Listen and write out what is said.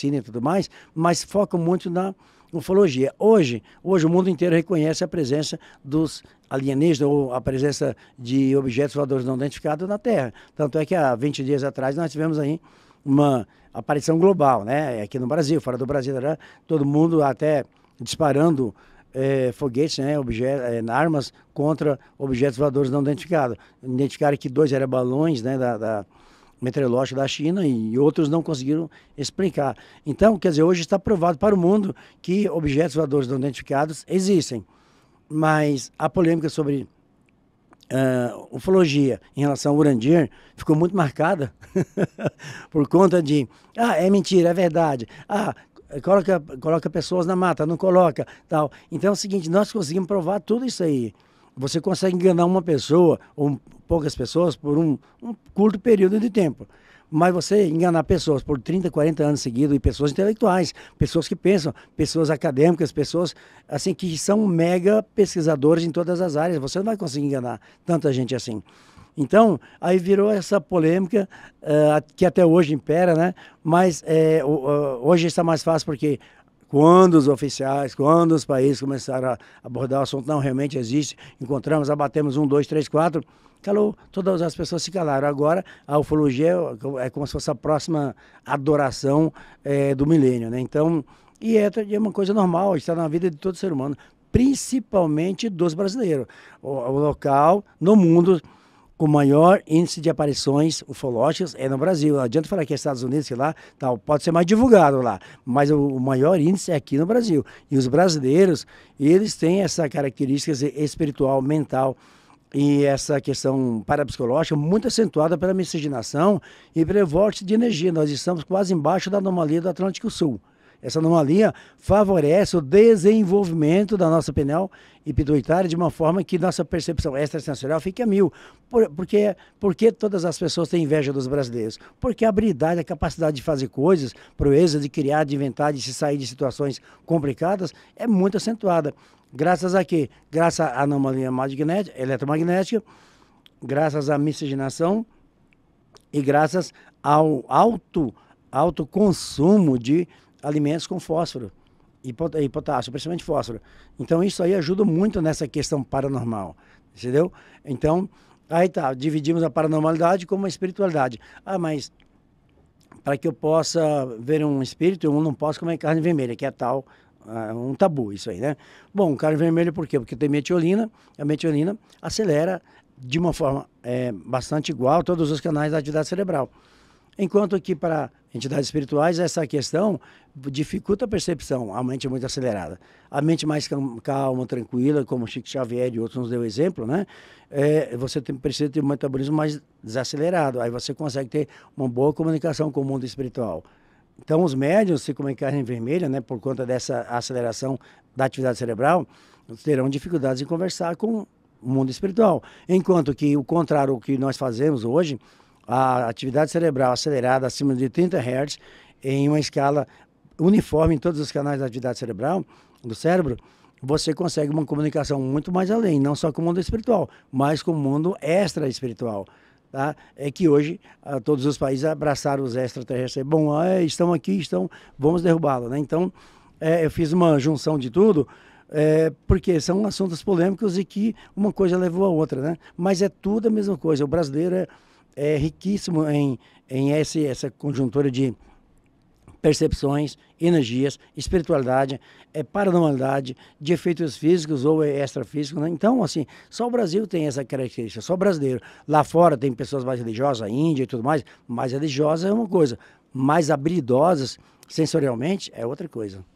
medicina e tudo mais, mas focam muito na ufologia. Hoje, hoje o mundo inteiro reconhece a presença dos alienígenas ou a presença de objetos voadores não identificados na Terra. Tanto é que há 20 dias atrás nós tivemos aí uma aparição global, né? É aqui no Brasil, fora do Brasil, né? todo mundo até disparando é, foguetes, né, objetos, é, armas contra objetos voadores não identificados. Identificaram que dois eram balões né, da, da meteorológico da China e outros não conseguiram explicar. Então, quer dizer, hoje está provado para o mundo que objetos voadores não identificados existem. Mas a polêmica sobre uh, ufologia em relação ao Urandir ficou muito marcada por conta de ah, é mentira, é verdade, ah, coloca, coloca pessoas na mata, não coloca, tal. Então é o seguinte, nós conseguimos provar tudo isso aí. Você consegue enganar uma pessoa, ou um, poucas pessoas por um, um curto período de tempo. Mas você enganar pessoas por 30, 40 anos seguidos, e pessoas intelectuais, pessoas que pensam, pessoas acadêmicas, pessoas assim que são mega pesquisadores em todas as áreas, você não vai conseguir enganar tanta gente assim. Então, aí virou essa polêmica uh, que até hoje impera, né? Mas é, hoje está mais fácil porque quando os oficiais, quando os países começaram a abordar o assunto, não, realmente existe, encontramos, abatemos um, dois, três, quatro, calou, todas as pessoas se calaram. Agora, a ufologia é como se fosse a próxima adoração é, do milênio, né? Então, e é, é uma coisa normal, está na vida de todo ser humano, principalmente dos brasileiros. o, o local no mundo com maior índice de aparições ufológicas é no Brasil. Não adianta falar que é Estados Unidos, sei lá, tal, pode ser mais divulgado lá, mas o, maior índice é aqui no Brasil. E os brasileiros, eles têm essa característica espiritual, mental, e essa questão parapsicológica muito acentuada pela miscigenação e pelo vórtice de energia. Nós estamos quase embaixo da anomalia do Atlântico Sul. Essa anomalia favorece o desenvolvimento da nossa penal e pituitária de uma forma que nossa percepção extrasensorial fique a mil. Por, porque, porque todas as pessoas têm inveja dos brasileiros? Porque a habilidade, a capacidade de fazer coisas, proeza de criar, de inventar, de se sair de situações complicadas é muito acentuada. Graças a quê? Graças à anomalia magnética, eletromagnética, graças à miscigenação e graças ao alto, alto consumo de alimentos com fósforo e potássio, principalmente fósforo. Então isso aí ajuda muito nessa questão paranormal, entendeu? Então, aí tá, dividimos a paranormalidade como a espiritualidade. Ah, mas para que eu possa ver um espírito, eu não posso comer carne vermelha, que é tal, uh, um tabu isso aí, né? Bom, carne vermelha por quê? Porque tem metiolina, a metiolina acelera de uma forma é, bastante igual todos os canais da atividade cerebral. Enquanto que para entidades espirituais essa questão dificulta a percepção, a mente é muito acelerada. A mente mais calma, tranquila, como Chico Xavier e outros nos deu exemplo, né? É, você tem, precisa ter um metabolismo mais desacelerado, aí você consegue ter uma boa comunicação com o mundo espiritual. Então os médiuns se comunicarem em vermelho, né, por conta dessa aceleração da atividade cerebral, terão dificuldades em conversar com o mundo espiritual. Enquanto que o contrário o que nós fazemos hoje, a atividade cerebral acelerada acima de 30 Hz em uma escala uniforme em todos os canais da atividade cerebral do cérebro, você consegue uma comunicação muito mais além, não só com o mundo espiritual, mas com o mundo extra-espiritual. Tá? É que hoje ah, todos os países abraçaram os extraterrestres. Bom, é, estão aqui, estão, vamos derrubá-lo. Né? Então, é, eu fiz uma junção de tudo, é, porque são assuntos polêmicos e que uma coisa levou a outra. Né? Mas é tudo a mesma coisa. O brasileiro é é riquíssimo em, em esse, essa conjuntura de percepções, energias, espiritualidade, é, paranormalidade, de efeitos físicos ou extrafísicos. Né? Então, assim, só o Brasil tem essa característica, só o brasileiro. Lá fora tem pessoas mais religiosas, a Índia e tudo mais, mais religiosas é uma coisa, mais habilidosas sensorialmente é outra coisa.